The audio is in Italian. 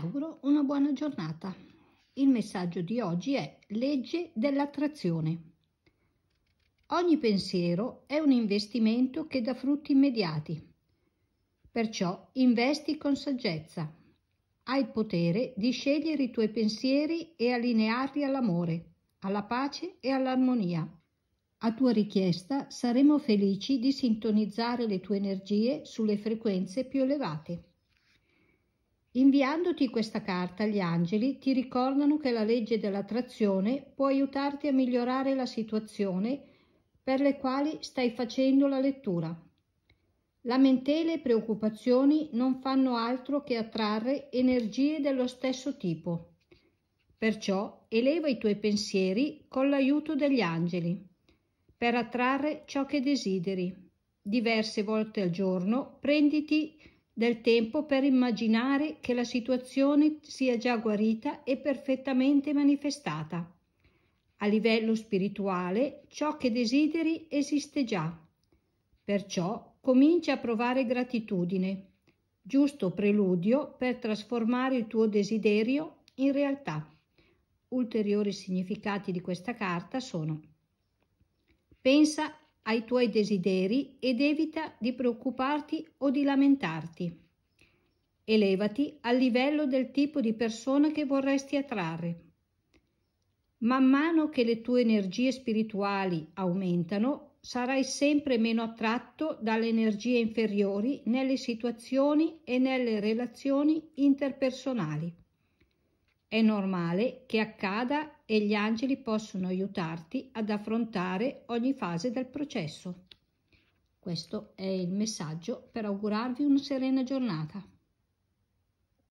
auguro una buona giornata. Il messaggio di oggi è legge dell'attrazione. Ogni pensiero è un investimento che dà frutti immediati. Perciò investi con saggezza. Hai il potere di scegliere i tuoi pensieri e allinearli all'amore, alla pace e all'armonia. A tua richiesta saremo felici di sintonizzare le tue energie sulle frequenze più elevate. Inviandoti questa carta, gli angeli ti ricordano che la legge dell'attrazione può aiutarti a migliorare la situazione per le quali stai facendo la lettura. Lamentele e preoccupazioni non fanno altro che attrarre energie dello stesso tipo. Perciò eleva i tuoi pensieri con l'aiuto degli angeli per attrarre ciò che desideri. Diverse volte al giorno prenditi del tempo per immaginare che la situazione sia già guarita e perfettamente manifestata. A livello spirituale ciò che desideri esiste già. Perciò comincia a provare gratitudine, giusto preludio per trasformare il tuo desiderio in realtà. Ulteriori significati di questa carta sono Pensa ai tuoi desideri ed evita di preoccuparti o di lamentarti. Elevati al livello del tipo di persona che vorresti attrarre. Man mano che le tue energie spirituali aumentano, sarai sempre meno attratto dalle energie inferiori nelle situazioni e nelle relazioni interpersonali. È normale che accada e gli angeli possono aiutarti ad affrontare ogni fase del processo. Questo è il messaggio per augurarvi una serena giornata.